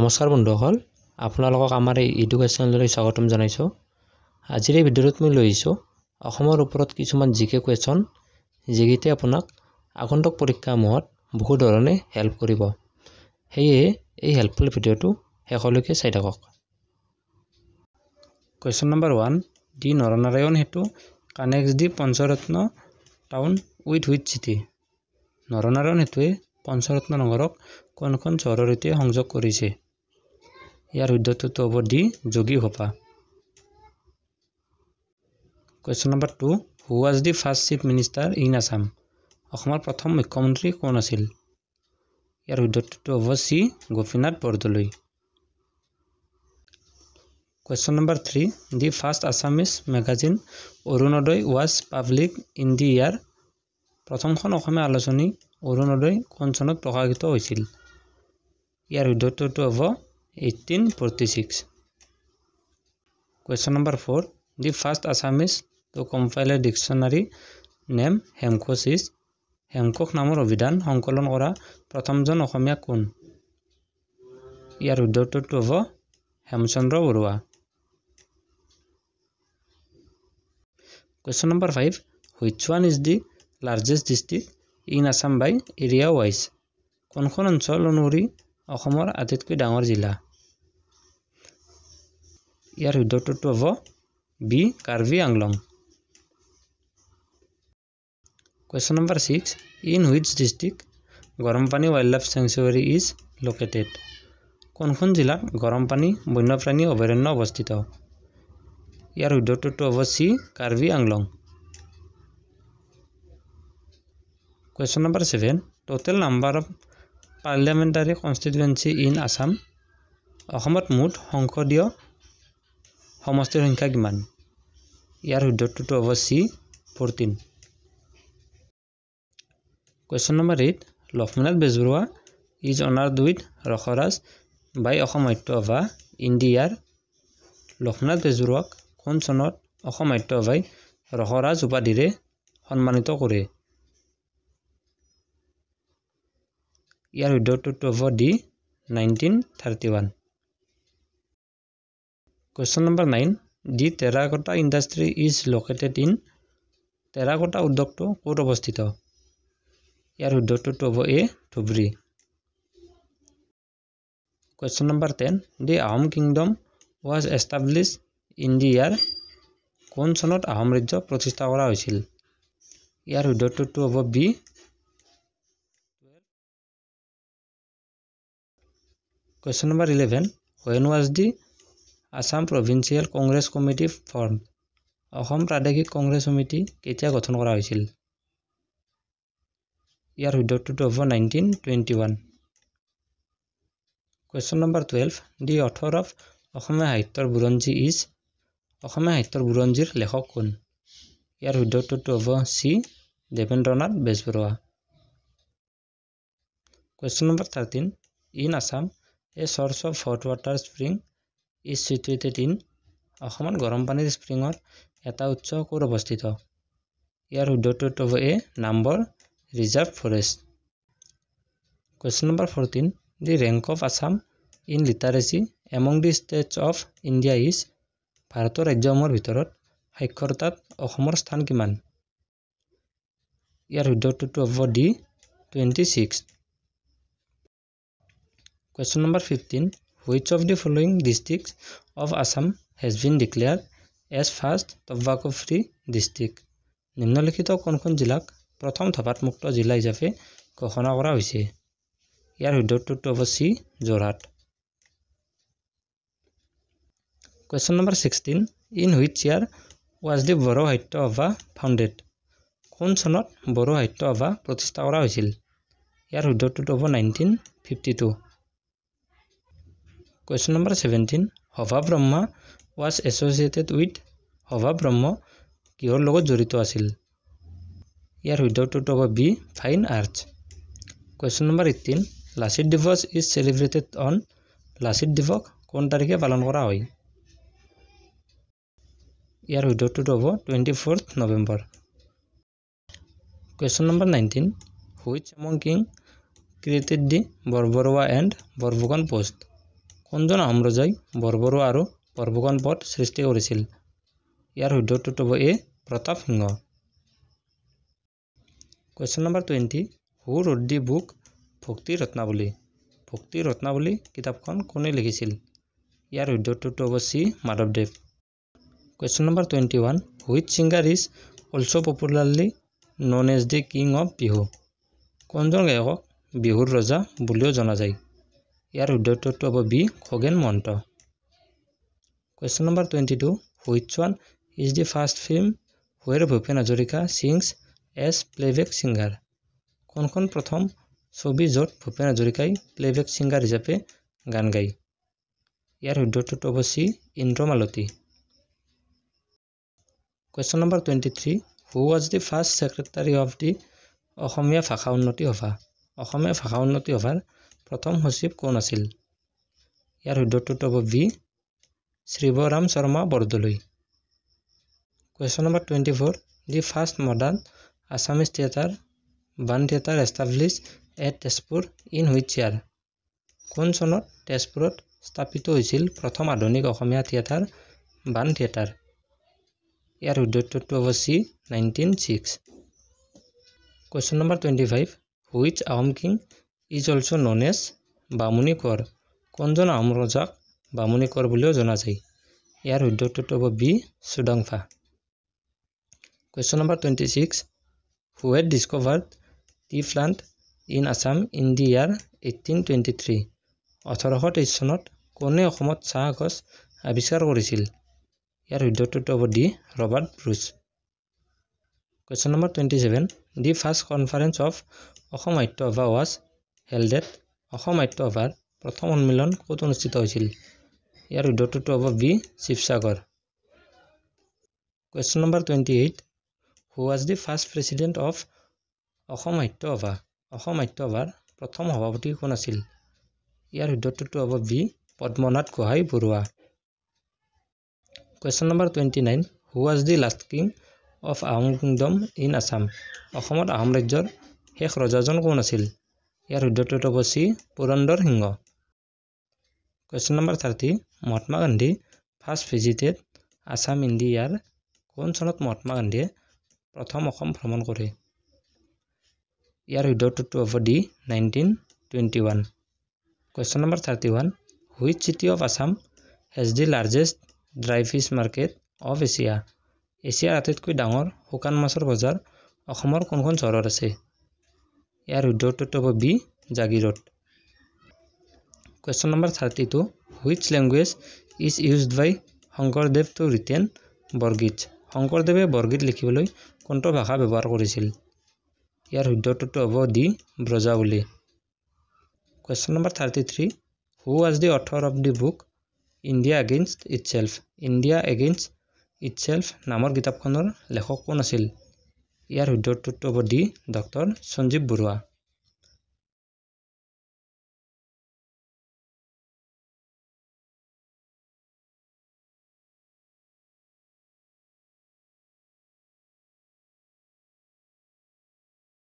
নমস্কাৰ বন্ধুসকল আপোনালোকক আমাৰ এই এডুকেশ্যনেললৈ স্বাগতম জনাইছোঁ আজিৰ এই ভিডিঅ'টোত মই লৈ আহিছোঁ অসমৰ ওপৰত কিছুমান জি কে কুৱেশ্যন যিকেইটাই আপোনাক আগন্তুক পৰীক্ষাসমূহত বহু ধৰণে হেল্প কৰিব সেয়ে এই হেল্পফুল ভিডিঅ'টো শেষলৈকে চাই থাকক question number one the Naranarayan Setu connects the Pancharatna town with with city Naranarayan সেতুৱে পঞ্চৰত্ন নগৰক কোনখন চহৰৰ সৈতে সংযোগ কৰিছে ইয়াৰ সুধ্যটো হ'ব D Jogighopa question number two who was the first chief minister in Assam অসমৰ প্ৰথম মুখ্যমন্ত্ৰী কোন আছিল ইয়াৰ সুধ্যটোতো হ'ব C Gopinath Bordoloi question number three the first Assamese magazine Arunodoi was published in the year প্ৰথমখন অসমীয়া আলোচনী অৰুণোদয় কোন চনত প্ৰকাশিত হৈছিল ইয়াৰ সুধ্যটোতো হ'ব 1846 question number 4 the first assamese to compile a dictionary name hemkosh is hemkosh namor obidan hongkolon kora pratham jon okhomya kun iar uddor to to hobo hemchandra borua question number 5 which one is the largest district in assam by area wise কোনখন অঞ্চল অনুসৰি অসমৰ আটাইতকৈ ডাঙৰ জিলা ইয়াৰ শুদ্ধ উত্তৰটো হ'ব B Karbi Anglong question number six in which district Garampani wildlife sanctuary is located কোনখন জিলাত গৰমপানী বন্যপ্ৰাণী অভয়াৰণ্য অৱস্থিত ইয়াৰ শুদ্ধ উত্তৰটো হ'ব C Karbi Anglong question number seven total number of parliamentary constituency in Assam অসমত মুঠ সংসদীয় সমষ্টিৰ সংখ্যা কিমান ইয়াৰ শুদ্ধটোতো হ'ব C fourteen question number eight Lakshminath Bezbaruah is honoured with ৰসৰাজ বাই অসম সভা ইণ্ডিয়াৰ লক্ষ্মীনাথ বেজবৰুৱাক কোন চনত অসম সভাই ৰসৰাজ উপাধিৰে সন্মানিত কৰে ইয়াৰ শুদ্ধটোতো হ'ব D nineteen thirty one question number nine the terracotta industry is located in terracotta উদ্যোগটো ক'ত অৱস্থিত ইয়াৰ উদ্যোগটোতো হ'ব A Dhubri question number ten the Ahom kingdom was established in the year কোন চনত আহোম ৰাজ্য প্ৰতিষ্ঠা কৰা হৈছিল ইয়াৰ উদ্যোগটোতো হ'ব B question number eleven when was the Assam provincial Congress committee formed Assam প্ৰাদেশিক কংগ্ৰেছ সমিতি কেতিয়া গঠন কৰা হৈছিল ইয়াৰ সুদ্যটোটো হ'ব nineteen twenty one question number twelve the author of Asomiya সাহিত্যৰ বুৰঞ্জী ইজ অসমীয়া সাহিত্যৰ বুৰঞ্জীৰ লেখক কোন ইয়াৰ সুদ্যটোটো হ'ব C Debendranath Bezbaruah question number thirteen in Assam a source of hot water spring is situated in অসমত গৰম পানীৰ স্প্ৰিঙৰ এটা উৎস ক'ৰ অৱস্থিত ইয়াৰ উদ্যোগটো A Nambor reserve forest question number fourteen the rank of Assam in literacy among the states of India is ভাৰতৰ ৰাজ্যসমূহৰ ভিতৰত সাক্ষৰতাত অসমৰ স্থান কিমান ইয়াৰ উদ্যোগটো হ'ব D twenty six question number fifteen which of the following districts of Assam has been declared as first tobacco free district নিম্নলিখিত কোনখন জিলাক প্ৰথম ধপাতমুক্ত জিলা হিচাপে ঘোষণা কৰা হৈছে ইয়াৰ শুদ্ধ উত্তৰটো হ'ব C Jorhat question number sixteen in which year was the Bodo Sahitya Sabha founded কোন চনত বড়ো সাহিত্য সভা প্ৰতিষ্ঠা কৰা হৈছিল ইয়াৰ শুদ্ধ উত্তৰটো হ'ব nineteen fifty two question number seventeen সভা ব্ৰহ্মা ৱাজ এছ'চিয়েটেড উইথ সভা ব্ৰহ্ম কিহৰ লগত জড়িত আছিল ইয়াৰ সুধ্যটোত হ'ব B fine arts question number eighteen Lachit Diwas is celebrated on Lachit দিৱস কোন তাৰিখে পালন কৰা হয় ইয়াৰ সুধ্যটোত হ'ব twenty fourth November question number nineteen which among king created the Borbarua and Borphukan post Ahom ৰজাই বৰবৰুৱা আৰু বৰ্বকন পথ সৃষ্টি কৰিছিল ইয়াৰ হ'ব A Pratap Singha question number twenty who wrote the book ভক্তি ৰত্নাৱলী ভক্তি ৰত্নাৱলী কিতাপখন কোনে লিখিছিল ইয়াৰ সদ্যটোতো হ'ব চি মাধৱদেৱ question number twenty one which singer is also' popularly known as the king of Bihu কোনজন গায়কক বিহুৰ ৰজা বুলিও জনা যায় ইয়াৰ উদ্ধত্বটো হ'ব B Khagen Mahanta question number twenty two which one is the first film where Bhupen Hazarika sings as playback singer কোনখন প্ৰথম ছবি য'ত ভূপেন হাজৰিকাই প্লেবেক ছিংগাৰ হিচাপে গান গায় ইয়াৰ উদ্ধত্বটো হ'ব C Indra Malati question number twenty three who was the first secretary of the Asamiya Bhasha Unnati সভা অসমীয়া ভাষা উন্নতি সভাৰ প্ৰথম সচিব কোন আছিল ইয়াৰ সুদ্যটোত হ'ব বি শ্ৰীবৰাম Sharma Bordoloi question number twenty four the first modern Assamese theatre Baan theatre establish at Tezpur in which ইয়াৰ কোন চনত তেজপুৰত স্থাপিত হৈছিল প্ৰথম আধুনিক অসমীয়া থিয়েটাৰ বান থিয়েটাৰ ইয়াৰ সুদ্যটোত হ'ব C nineteen six question number twenty five which Ahom king is also' known as Bamuni কৰ কোনজন আহোম ৰজাক বামুণী কৰ বুলিও জনা যায় ইয়াৰ শুদ্ধ উত্তৰটো হ'ব B Sudangphaa question number twenty six who what discovered tea plant in Assam in the year eighteen twenty three ওঠৰশ তেইছ চনত কোনে অসমত চাহ গছ আৱিষ্কাৰ কৰিছিল ইয়াৰ শুদ্ধ উত্তৰটো হ'ব D Robert Bruce question number twenty seven the first conference of Asom Sahitya Sabha was হেলডেত Assam আত্য সভাৰ প্ৰথম সন্মিলন ক'ত অনুষ্ঠিত হৈছিল ইয়াৰ উদ্যোগটো হ'ব B Sivasagar question number twenty eight who was the first president of Asom Sahitya Sabha Assam সাহিত্য সভাৰ প্ৰথম সভাপতি কোন আছিল ইয়াৰ উদ্যোগটো হ'ব B Padmanath Gohain Baruah question number twenty nine who was the last king of Ahom kingdom in Assam অসমত আহোম ৰাজ্যৰ শেষ ৰজাজন কোন আছিল ইয়াৰ হৃদয়টোত অৱশ্যে Purandar Singha question number thirty Mahatma Gandhi first visited Assam ইণ্ডিয়াৰ কোন চনত মহাত্মা গান্ধীয়ে প্ৰথম অসম ভ্ৰমণ কৰে ইয়াৰ হৃদয়টোত হ'ব D nineteen twenty one question number thirty one which city of Assam has the largest dry fish market of Asia এছিয়াৰ আটাইতকৈ ডাঙৰ শুকান মাছৰ বজাৰ অসমৰ কোনখন চহৰত আছে ইয়াৰ উদ্ধৰটোত হ'ব বি জাগিৰত question number thirty two which language is use by Shankardev to written Borgeet শংকৰদেৱে বৰগীত লিখিবলৈ কোনটো ভাষা ব্যৱহাৰ কৰিছিল ইয়াৰ শুদ্ধটোতো হ'ব the Brajavali question number thirty three who was the author of the book India against itself India against itself নামৰ কিতাপখনৰ লেখক কোন আছিল ইয়াৰ সদ্যহতত্ত্ববাদী ডক্টৰ সঞ্জীৱ বৰুৱা